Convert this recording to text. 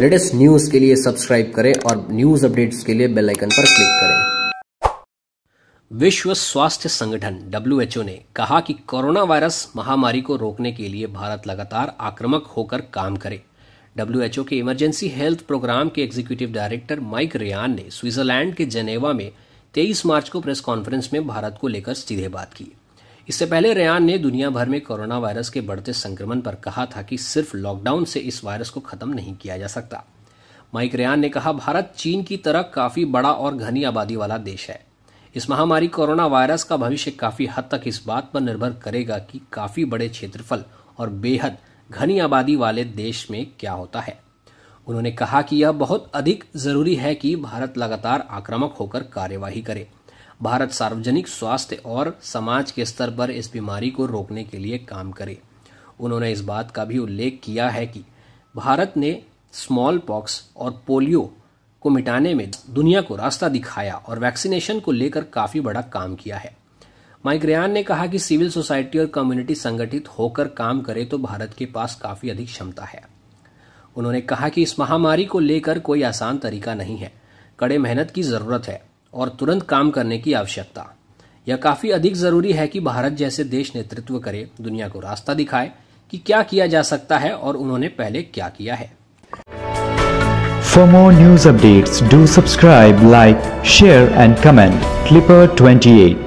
latest news के लिए subscribe करें और न्यूज़ अपडेट्स के लिए बेल आइकन पर क्लिक करें विश्व स्वास्थ्य संगठन डब्ल्यूएचओ ने कहा कि कोरोना वायरस महामारी को रोकने के लिए भारत लगातार आक्रामक होकर काम करे डब्ल्यूएचओ के इमरजेंसी हेल्थ प्रोग्राम के एग्जीक्यूटिव डायरेक्टर माइक रियान ने स्विट्जरलैंड के जेनेवा में 23 मार्च को प्रेस कॉन्फ्रेंस में भारत को लेकर सीधे बात की इससे पहले रेयान ने दुनिया भर में कोरोना वायरस के बढ़ते संक्रमण पर कहा था कि सिर्फ लॉकडाउन से इस वायरस को खत्म नहीं किया जा सकता माइक रेयान ने कहा भारत चीन की तरह काफी बड़ा और घनी आबादी वाला देश है इस महामारी कोरोना वायरस का भविष्य काफी हद तक इस बात पर निर्भर करेगा कि काफी बड़े क्षेत्रफल और बेहद घनी आबादी वाले देश में क्या होता है उन्होंने कहा कि यह बहुत अधिक जरूरी है कि भारत लगातार आक्रामक होकर कार्यवाही करे भारत सार्वजनिक स्वास्थ्य और समाज के स्तर पर इस बीमारी को रोकने के लिए काम करे उन्होंने इस बात का भी उल्लेख किया है कि भारत ने स्मॉल पॉक्स और पोलियो को मिटाने में दुनिया को रास्ता दिखाया और वैक्सीनेशन को लेकर काफी बड़ा काम किया है माइक रेन ने कहा कि सिविल सोसाइटी और कम्युनिटी संगठित होकर काम करे तो भारत के पास काफी अधिक क्षमता है उन्होंने कहा कि इस महामारी को लेकर कोई आसान तरीका नहीं है कड़े मेहनत की जरूरत है और तुरंत काम करने की आवश्यकता यह काफ़ी अधिक ज़रूरी है कि भारत जैसे देश नेतृत्व करे दुनिया को रास्ता दिखाए कि क्या किया जा सकता है और उन्होंने पहले क्या किया है for more news updates do subscribe like share and comment clipper twenty eight